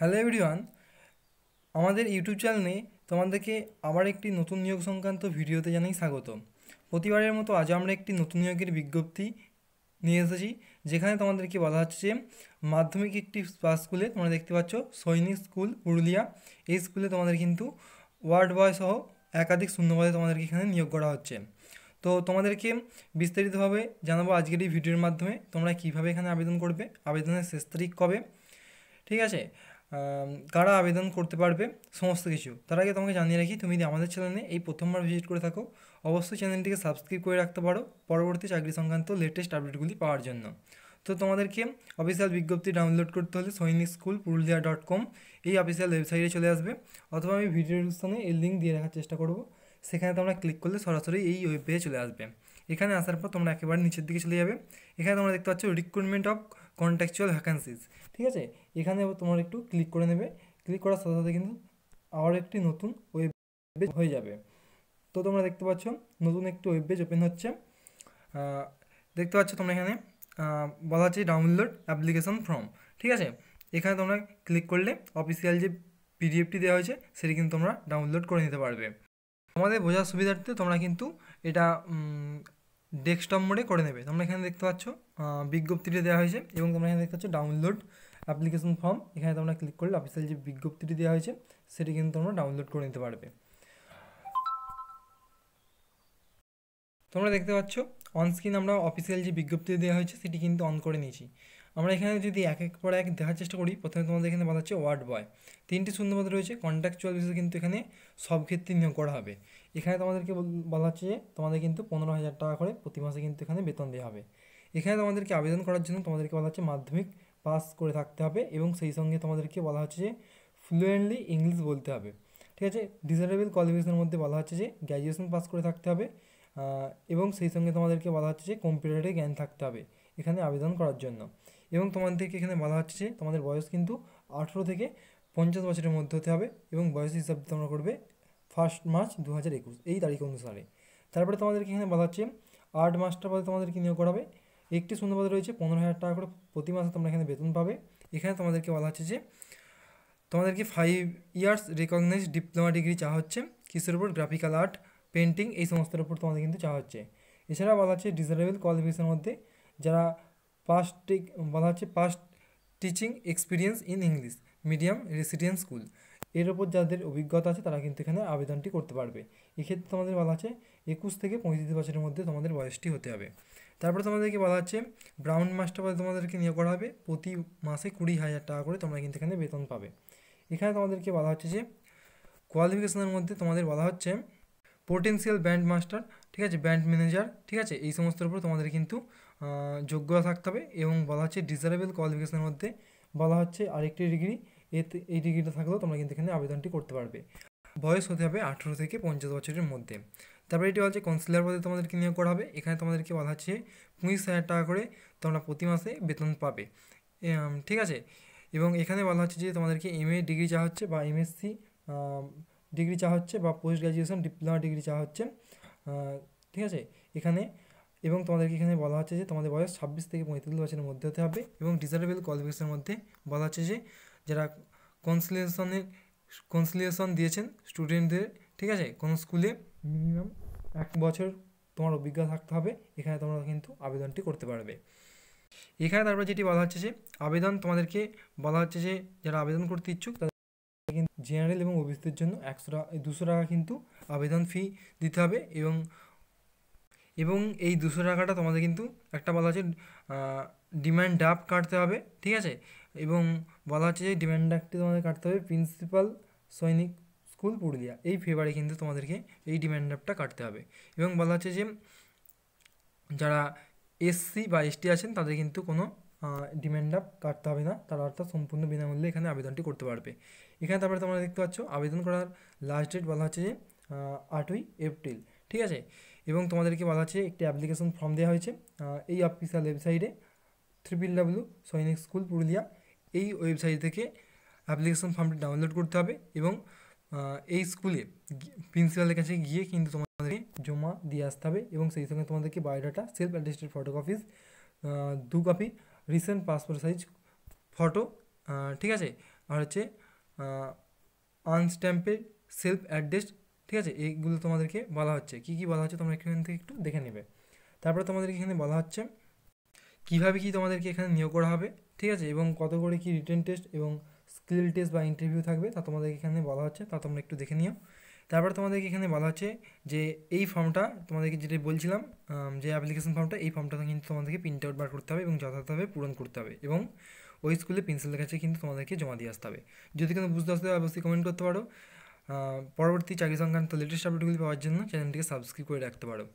hello everyone আমাদের YouTube চ্যানেলে তোমাদেরকে আবার একটি নতুন নিয়োগ সংক্রান্ত ভিডিওতে জানাই স্বাগত প্রতিবারের মতো আজ আমরা একটি নতুন নিয়োগের বিজ্ঞপ্তি নিয়ে এসেছি যেখানে তোমাদেরকে বলা হচ্ছে যে মাধ্যমিক একটি স্কুলে তোমরা দেখতে পাচ্ছ সৈনিক স্কুল পুরুলিয়া এই স্কুলে তোমাদের কিন্তু ওয়ার্ড বয় সহ একাধিক শূন্যপদে তোমাদেরকে এখানে নিয়োগ করা হচ্ছে তো তোমাদেরকে বিস্তারিতভাবে জানাবো আজকের এই ভিডিওর মাধ্যমে তোমরা কিভাবে এখানে আবেদন করবে আবেদনের শেষ তারিখ কবে ঠিক আছে কারা আবেদন করতে পারবে সমস্ত কিছু তার আগে তোমাকে জানিয়ে রাখি তুমি যদি আমাদের চ্যানেলে এই প্রথমবার ভিজিট করে থাকো অবশ্যই চ্যানেলটিকে সাবস্ক্রাইব করে রাখতে পারো পরবর্তী চাকরি সংক্রান্ত লেটেস্ট আপডেটগুলি পাওয়ার জন্য তো তোমাদেরকে অফিসিয়াল বিজ্ঞপ্তি ডাউনলোড করতে হলে সৈনিক স্কুল পুরুলিয়া ডট কম এই অফিসিয়াল ওয়েবসাইটে চলে আসবে অথবা আমি ভিডিও ডিসক্রিপশনে এই লিঙ্ক দিয়ে রাখার চেষ্টা করব সেখানে তোমরা ক্লিক করলে সরাসরি এই ওয়েব পেজে চলে আসবে এখানে আসার পর তোমরা একেবারে নিচের দিকে চলে যাবে এখানে তোমরা দেখতে পাচ্ছ রিক্রুটমেন্ট অফ কন্ট্যাকচুয়াল ভ্যাকান্সিজ ঠিক আছে এখানে তোমার একটু ক্লিক করে নেবে ক্লিক করার সাথে সাথে কিন্তু আবার একটি নতুন ওয়েব হয়ে যাবে তো তোমরা দেখতে পাচ্ছ নতুন একটি ওয়েব পেজ ওপেন হচ্ছে দেখতে পাচ্ছ তোমরা এখানে বলা আছে ডাউনলোড অ্যাপ্লিকেশন ফর্ম ঠিক আছে এখানে তোমরা ক্লিক করলে অফিসিয়াল যে পিডিএফটি দেওয়া হয়েছে সেটি কিন্তু তোমরা ডাউনলোড করে নিতে পারবে আমাদের বোঝার সুবিধার্থে তোমরা কিন্তু এটা ডেস্কটপ মোডে করে নেবে তোমরা এখানে দেখতে পাচ্ছ বিজ্ঞপ্তিটি দেওয়া হয়েছে এবং তোমরা এখানে দেখতে পাচ্ছ ডাউনলোড অ্যাপ্লিকেশন ফর্ম এখানে তোমরা ক্লিক করলে অফিসিয়াল যে বিজ্ঞপ্তিটি দেওয়া হয়েছে সেটি কিন্তু তোমরা ডাউনলোড করে নিতে পারবে তোমরা দেখতে পাচ্ছ অনস্ক্রিন আমরা অফিসিয়াল যে বিজ্ঞপ্তি দেওয়া হয়েছে সেটি কিন্তু অন করে নিয়েছি আমরা এখানে যদি এক এক পর এক দেখার চেষ্টা করি প্রথমে তোমাদের এখানে বলা হচ্ছে ওয়ার্ড বয় তিনটি শূন্যপদ রয়েছে কন্ট্রাকচুয়াল বেসিসে কিন্তু এখানে সব ক্ষেত্রে নিয়োগ করা হবে এখানে তোমাদেরকে বলা হচ্ছে যে তোমাদের কিন্তু পনেরো হাজার টাকা করে প্রতি মাসে কিন্তু এখানে বেতন দেওয়া হবে এখানে তোমাদেরকে আবেদন করার জন্য তোমাদেরকে বলা হচ্ছে মাধ্যমিক পাস করে থাকতে হবে এবং সেই সঙ্গে তোমাদেরকে বলা হচ্ছে যে ফ্লুয়েন্টলি ইংলিশ বলতে হবে ঠিক আছে ডিজারেবল কোয়ালিফিকেশনের মধ্যে বলা হচ্ছে যে গ্র্যাজুয়েশন পাস করে থাকতে হবে এবং সেই সঙ্গে তোমাদেরকে বলা হচ্ছে যে কম্পিউটারে জ্ঞান থাকতে হবে এখানে আবেদন করার জন্য এবং তোমাদেরকে এখানে বলা হচ্ছে যে তোমাদের বয়স কিন্তু আঠেরো থেকে পঞ্চাশ বছরের মধ্যে হতে হবে এবং বয়স হিসাবে তোমরা করবে ফার্স্ট মার্চ দু হাজার একুশ এই তারিখ অনুসারে তারপরে তোমাদেরকে এখানে বলা হচ্ছে আর্ট মাস্টার পদে তোমাদেরকে নিয়োগ করাবে একটি শূন্য পদে রয়েছে পনেরো হাজার টাকা করে প্রতি মাসে তোমরা এখানে বেতন পাবে এখানে তোমাদেরকে বলা হচ্ছে যে তোমাদেরকে five years recognise diploma degree চা হচ্ছে কিসের উপর গ্রাফিক্যাল আর্ট পেন্টিং এই সমস্তের উপর তোমাদের কিন্তু চা হচ্ছে এছাড়া বলা হচ্ছে ডিজারেবল কোয়ালিফিকেশনের মধ্যে যারা পাস্ট বলা মানে হচ্ছে past teaching experience in English medium residence school এর ওপর যাদের অভিজ্ঞতা আছে তারা কিন্তু এখানে আবেদনটি করতে পারবে এক্ষেত্রে তোমাদের বলা আছে একুশ থেকে পঁয়ত্রিশ বছরের মধ্যে তোমাদের বয়সটি হতে হবে তারপরে তোমাদেরকে বলা হচ্ছে ব্রাউন মাস্টার পদে তোমাদেরকে নিয়োগ করা হবে প্রতি মাসে কুড়ি হাজার টাকা করে তোমরা কিন্তু এখানে বেতন পাবে এখানে তোমাদেরকে বলা হচ্ছে যে কোয়ালিফিকেশনের মধ্যে তোমাদের বলা হচ্ছে পোটেন্সিয়াল ব্যান্ড মাস্টার ঠিক আছে ব্যান্ড ম্যানেজার ঠিক আছে এই সমস্তর উপর তোমাদের কিন্তু যোগ্যতা থাকতে হবে এবং বলা হচ্ছে ডিজারেবল কোয়ালিফিকেশনের মধ্যে বলা হচ্ছে আরেকটি ডিগ্রি এতে এই ডিগ্রিটা থাকলেও তোমরা কিন্তু এখানে আবেদনটি করতে পারবে বয়স হতে হবে আঠেরো থেকে পঞ্চাশ বছরের মধ্যে তারপরে এটি বলছে কনসিলার পদে তোমাদেরকে নিয়োগ করা হবে এখানে তোমাদেরকে বলা হচ্ছে পঁচিশ হাজার টাকা করে তোমরা প্রতি মাসে বেতন পাবে ঠিক আছে এবং এখানে বলা হচ্ছে যে তোমাদেরকে এম ডিগ্রি যা হচ্ছে বা এমএসসি ডিগ্রি চা হচ্ছে বা পোস্ট গ্র্যাজুয়েশন ডিপ্লোমা ডিগ্রি চা হচ্ছে ঠিক আছে এখানে এবং তোমাদেরকে এখানে বলা হচ্ছে যে তোমাদের বয়স ছাব্বিশ থেকে পঁয়ত্রিশ বছরের মধ্যে হতে হবে এবং ডিজারেবল কোয়ালিফিকেশনের মধ্যে বলা হচ্ছে যে যারা কনসিলিয়েশনের কনসিলেশন দিয়েছেন স্টুডেন্টদের ঠিক আছে কোনো স্কুলে মিনিমাম এক বছর তোমার অভিজ্ঞতা থাকতে হবে এখানে তোমরা কিন্তু আবেদনটি করতে পারবে এখানে তারপরে যেটি বলা হচ্ছে যে আবেদন তোমাদেরকে বলা হচ্ছে যে যারা আবেদন করতে ইচ্ছুক কিন্তু জেনারেল এবং ওবিসিদের জন্য একশো টাকা দুশো টাকা কিন্তু আবেদন ফি দিতে হবে এবং এবং এই দুশো টাকাটা তোমাদের কিন্তু একটা বলা আছে ডিম্যান্ড ড্রাফট কাটতে হবে ঠিক আছে এবং বলা হচ্ছে যে ডিম্যান্ড ড্রাফটটি তোমাদের কাটতে হবে প্রিন্সিপাল সৈনিক স্কুল পুরুলিয়া এই ফেব্রুয়ারি কিন্তু তোমাদেরকে এই ডিম্যান্ড ড্রাফটটা কাটতে হবে এবং বলা হচ্ছে যে যারা এসসি বা এসটি আছেন তাদের কিন্তু কোনো ডিমান্ড আপ কাটতে হবে না তার অর্থাৎ সম্পূর্ণ বিনামূল্যে এখানে আবেদনটি করতে পারবে এখানে তারপরে তোমরা দেখতে পাচ্ছ আবেদন করার লাস্ট ডেট বলা হচ্ছে যে আটই এপ্রিল ঠিক আছে এবং তোমাদেরকে বলা হচ্ছে একটি অ্যাপ্লিকেশন ফর্ম দেওয়া হয়েছে এই অফিসিয়াল ওয়েবসাইটে triple W Sainik school Purulia এই ওয়েবসাইট থেকে অ্যাপ্লিকেশন ফর্মটি ডাউনলোড করতে হবে এবং এই স্কুলে প্রিন্সিপালের কাছে গিয়ে কিন্তু তোমাদেরকে জমা দিয়ে আসতে হবে এবং সেই সঙ্গে তোমাদেরকে বায়োডাটা সেলফ অ্যাটেস্টেড ফটোকপিস দু copy recent passport size photo ঠিক আছে আর হচ্ছে আনস্ট্যাম্পের সেলফ অ্যাড্রেস ঠিক আছে এইগুলো তোমাদেরকে বলা হচ্ছে কি কি বলা হচ্ছে তোমরা এখান থেকে একটু দেখে নেবে তারপরে তোমাদেরকে এখানে বলা হচ্ছে কীভাবে কি তোমাদেরকে এখানে নিয়োগ করা হবে ঠিক আছে এবং কত করে কি রিটেন টেস্ট এবং স্কিল টেস্ট বা ইন্টারভিউ থাকবে তা তোমাদেরকে এখানে বলা হচ্ছে তা তোমরা একটু দেখে নিও তারপর তোমাদেরকে এখানে বলা হচ্ছে যে এই ফর্মটা তোমাদেরকে যেটা বলছিলাম যে অ্যাপ্লিকেশন ফর্মটা এই ফর্মটা কিন্তু তোমাদেরকে প্রিন্ট আউট বার করতে হবে এবং যথাযথভাবে পূরণ করতে হবে এবং ওই স্কুলে পেন্সিলের কাছে কিন্তু তোমাদেরকে জমা দিয়ে আসতে হবে যদি কোনো বুঝতে আসতে অবশ্যই কমেন্ট করতে পারো পরবর্তী চাকরি সংক্রান্ত লেটেস্ট আপডেটগুলি পাওয়ার জন্য চ্যানেলটিকে সাবস্ক্রাইব করে রাখতে পারো